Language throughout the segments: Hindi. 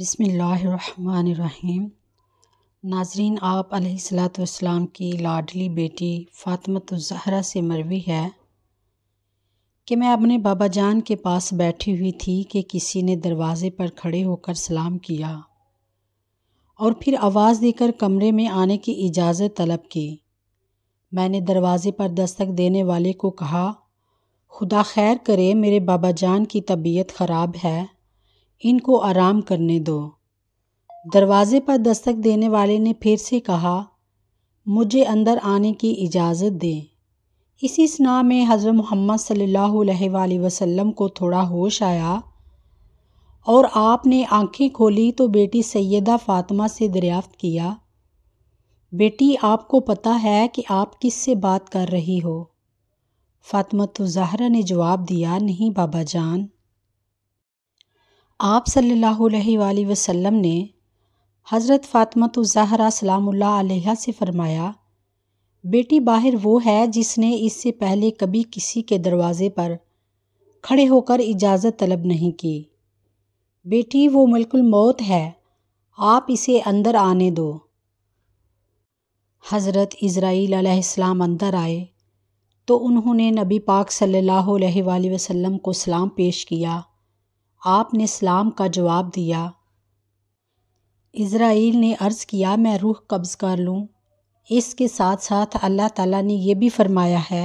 बसमीम नाजरीन आप सलाम की लाडली बेटी फ़ातमतज़हरा से मरवी है कि मैं अपने बाबा जान के पास बैठी हुई थी कि किसी ने दरवाज़े पर खड़े होकर सलाम किया और फिर आवाज़ देकर कमरे में आने की इजाज़त तलब की मैंने दरवाज़े पर दस्तक देने वाले को कहा खुदा खैर करे मेरे बाबा जान की तबीयत ख़राब है इनको आराम करने दो दरवाजे पर दस्तक देने वाले ने फिर से कहा मुझे अंदर आने की इजाज़त दें इसी स्ना में हज़रत मोहम्मद सल्ला वसल्लम को थोड़ा होश आया और आपने आंखें खोली तो बेटी सैदा फ़ातिमा से दरियाफ़त किया बेटी आपको पता है कि आप किस से बात कर रही हो फ़ातमत तो जहरा ने जवाब दिया नहीं बाबा जान आप सल्लल्लाहु अलैहि वसल्लम ने हज़रत फ़ातमत ज़हरा सलामुल्लाह अलैहा से फ़रमाया बेटी बाहर वो है जिसने इससे पहले कभी किसी के दरवाज़े पर खड़े होकर इजाज़त तलब नहीं की बेटी वो मिल्कुल मौत है आप इसे अंदर आने दो हज़रत इज़राइल अलैहिस्सलाम अंदर आए तो उन्होंने नबी पाक सल्लल्लाहु अलैहि वसल्लम को सलाम पेश किया आपने सलाम का जवाब दिया इसराइल ने अर्ज़ किया मैं रूह कब्ज़ कर लूँ इसके साथ साथ अल्लाह ताला ने यह भी फरमाया है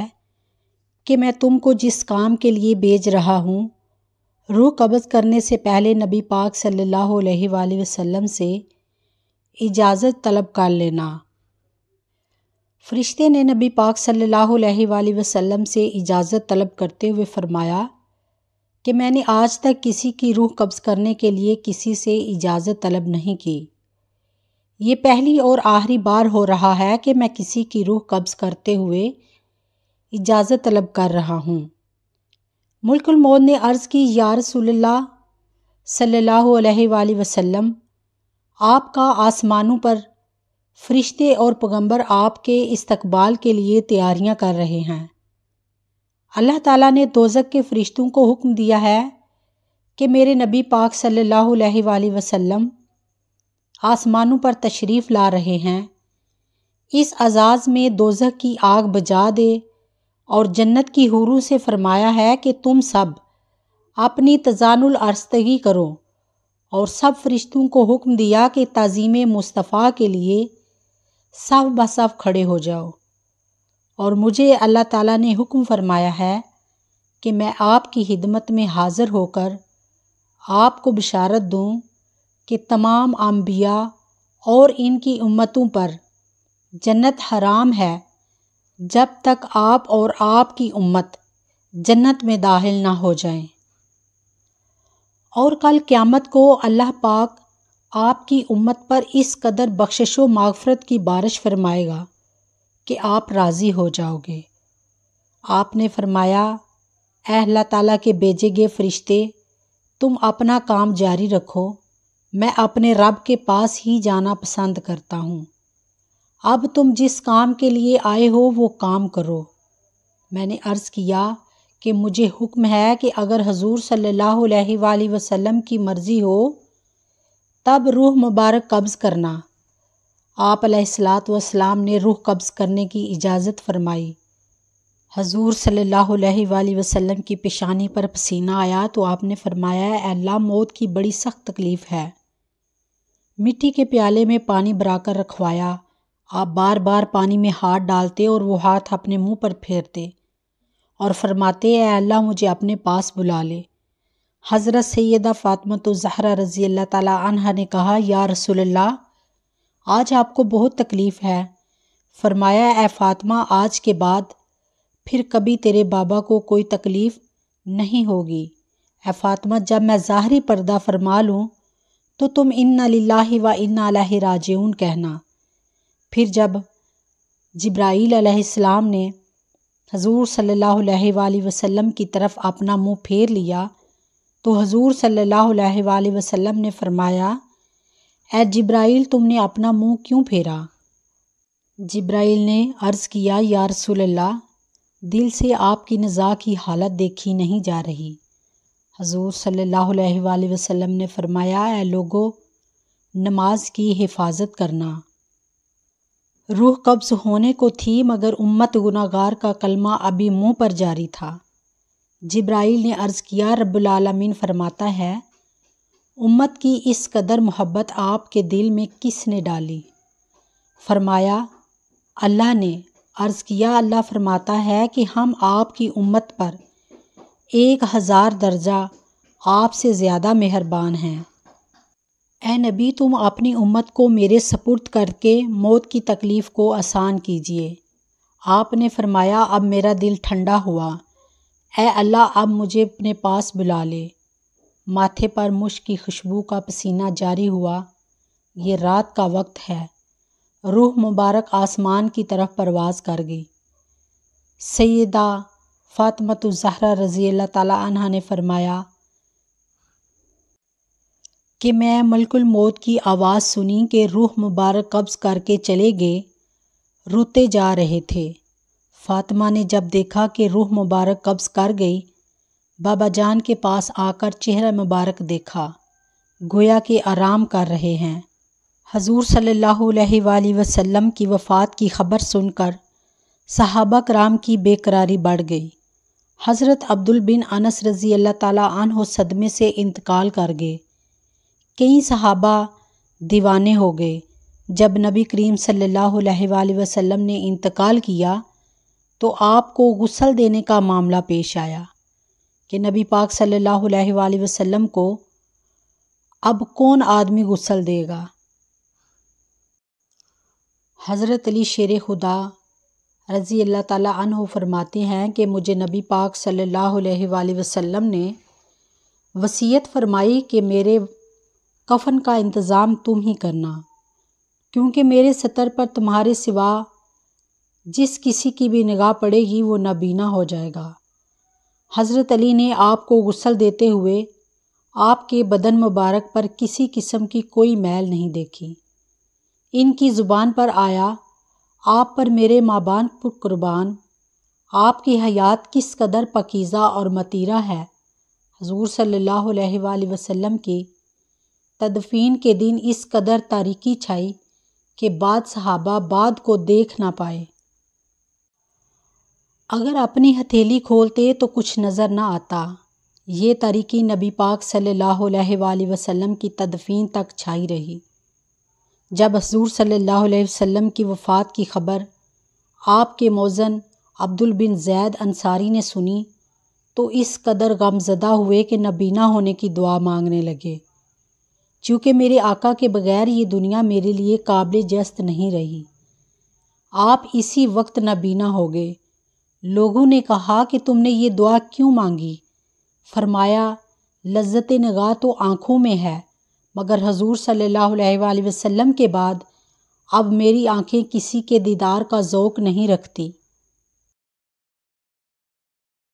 कि मैं तुमको जिस काम के लिए भेज रहा हूँ रूह कब्ज़ करने से पहले नबी पाक सल्लल्लाहु अलैहि वसल्लम से इजाज़त तलब कर लेना फरिश्ते ने नबी पाक सल्लल्लाहु अलैहि वसल्लम से इजाज़त तलब करते हुए फरमाया कि मैंने आज तक किसी की रूह कब्ज़ करने के लिए किसी से इजाज़त तलब नहीं की ये पहली और आखिरी बार हो रहा है कि मैं किसी की रूह कब्ज़ करते हुए इजाज़त तलब कर रहा हूँ मुल्कमोद ने अर्ज़ की या रसोल्ला सल्लल्लाहु अलैहि वसल्लम आपका आसमानों पर फरिश्ते और पैगंबर आपके इस्तकबाल के लिए तैयारियां कर रहे हैं अल्लाह ताला ने दोजक के फ़रिश्तों को हुक्म दिया है कि मेरे नबी पाक सल्लल्लाहु अलैहि वसल्लम आसमानों पर तशरीफ़ ला रहे हैं इस आज़ाज़ में दोजह की आग बजा दे और जन्नत की हुरू से फरमाया है कि तुम सब अपनी तजानुल आरस्तगी करो और सब फरिश्तों को हुक्म दिया कि तज़ीम मुस्तफ़ा के लिए सब बसफ खड़े हो जाओ और मुझे अल्लाह ताला ने हुक्म फरमाया है कि मैं आपकी हिदमत में हाज़िर होकर आपको बशारत दूँ कि तमाम अम्बिया और इनकी उम्मतों पर जन्नत हराम है जब तक आप और आपकी उम्मत जन्नत में दाखिल ना हो जाएं। और कल क़्यामत को अल्लाह पाक आपकी उम्मत पर इस कदर बख्शिश व माफ़रत की बारिश फरमाएगा कि आप राज़ी हो जाओगे आपने फरमाया अल्लाह ताला के भेजे गए फरिश्ते तुम अपना काम जारी रखो मैं अपने रब के पास ही जाना पसंद करता हूँ अब तुम जिस काम के लिए आए हो वो काम करो मैंने अर्ज़ किया कि मुझे हुक्म है कि अगर हजूर सल्लल्लाहु अलैहि वसल्लम की मर्ज़ी हो तब रूह मुबारक कब्ज़ करना आप सलाम ने रूह कब्ज़ करने की इजाज़त फरमाई हजूर सल्ला वसलम की पेशानी पर पसीना आया तो आपने फरमाया अल्लाह मौत की बड़ी सख्त तकलीफ़ है मिट्टी के प्याले में पानी भराकर रखवाया आप बार बार पानी में हाथ डालते और वो हाथ अपने मुंह पर फेरते और फरमाते अल्लाह मुझे अपने पास बुला ले हज़रत सैदा फ़ातमत तो जहरा रज़ी अल्लाह ताली ने कहा या रसोल्ला आज आपको बहुत तकलीफ़ है फरमाया ए फातमा आज के बाद फिर कभी तेरे बाबा को कोई तकलीफ़ नहीं होगी ए फातमा जब मैं ज़ाहरी पर्दा फरमा लूँ तो तुम इन्ना लाही व इन्ना लाही राजून कहना फिर जब जब्राईल अलैहिस्सलाम ने हजूर सल्लल्लाहु अलैहि वसल्लम की तरफ अपना मुंह फेर लिया तो हजूर सल्लल्लाहु अलैहि वसल्लम ने फरमाया ए जिब्राइल तुमने अपना मुंह क्यों फेरा ज़िब्राइल ने अर्ज़ किया या रसूलल्लाह दिल से आपकी नज़ा की हालत देखी नहीं जा रही हजूर सल्ला वसम ने फरमाया ए लोगो नमाज की हिफाजत करना रूह कब्ज़ होने को थी मगर उम्मत गुनागार का कलमा अभी मुंह पर जारी था जिब्राइल ने अर्ज़ किया रब्बुल रबालमीन फरमाता है उम्मत की इस कदर मोहब्बत आपके दिल में किसने डाली फरमाया अल्लाह ने अर्ज़ किया अल्लाह फरमाता है कि हम आपकी उम्मत पर एक हज़ार दर्जा आपसे ज़्यादा मेहरबान हैं ए नबी तुम अपनी उम्मत को मेरे सपुर्द करके मौत की तकलीफ़ को आसान कीजिए आपने फरमाया अब मेरा दिल ठंडा हुआ ए अल्लाह अब मुझे अपने पास बुला ले माथे पर मुश्क की खुशबू का पसीना जारी हुआ ये रात का वक्त है रूह मुबारक आसमान की तरफ परवाज कर गई सैदा जहरा रज़ी अल्लाह ताली ने फरमाया कि मैं मलकुल मौत की आवाज़ सुनी कि रूह मुबारक कब्ज़ करके चले गए रोते जा रहे थे फातिमा ने जब देखा कि रूह मुबारक कब्ज़ कर गई बाबा जान के पास आकर चेहरा मुबारक देखा गोया के आराम कर रहे हैं हजूर सल्ला वसम की वफ़ात की खबर सुनकर सहाबा राम की बेकरारी बढ़ गई हज़रत अब्दुल बिन अनस रज़ी अल्लाह ताली सदमे से इंतकाल कर गए कई सहाबा दीवाने हो गए जब नबी करीम सल्ला वसम ने इंतकाल किया तो आपको गसल देने का मामला पेश आया कि नबी पाक सल्लल्लाहु अलैहि वसल्लम को अब कौन आदमी गुसल देगा हज़रत अली शेर खुदा रज़ी अल्लाह ताला अनहु फरमाते हैं कि मुझे नबी पाक सल्लल्लाहु अलैहि वसल्लम ने वसीयत फरमाई कि मेरे कफन का इंतज़ाम तुम ही करना क्योंकि मेरे सतर पर तुम्हारे सिवा जिस किसी की भी निगाह पड़ेगी वो नबीना हो जाएगा हज़रत अली ने आपको गुस्ल देते हुए आपके बदन मुबारक पर किसी किस्म की कोई मैल नहीं देखी इनकी ज़ुबान पर आया आप पर मेरे माबान कुर्बान आपकी हयात किस कदर पकीज़ा और मतीरा है हजूर सल्लल्लाहु अलैहि वसल्लम की तदफीन के दिन इस कदर तारीकी छाई के बाद सहाबा बाद को देख ना पाए अगर अपनी हथेली खोलते तो कुछ नज़र ना आता ये तरीकी नबी पाक सल्लल्लाहु अलैहि वसल्लम की तदफीन तक छाई रही जब हजूर सल्लल्लाहु अलैहि वसल्लम की वफ़ात की खबर आपके मौजन अब्दुल बिन जैद अंसारी ने सुनी तो इस कदर गमजदा हुए कि नबीना होने की दुआ मांगने लगे चूँकि मेरे आका के बगैर ये दुनिया मेरे लिए काबिल जस्त नहीं रही आप इसी वक्त नबीना हो गए लोगों ने कहा कि तुमने ये दुआ क्यों मांगी फरमाया लज्जत नगाह तो आँखों में है मगर हजूर सल्ला वसम के बाद अब मेरी आँखें किसी के दीदार का ओक़ नहीं रखती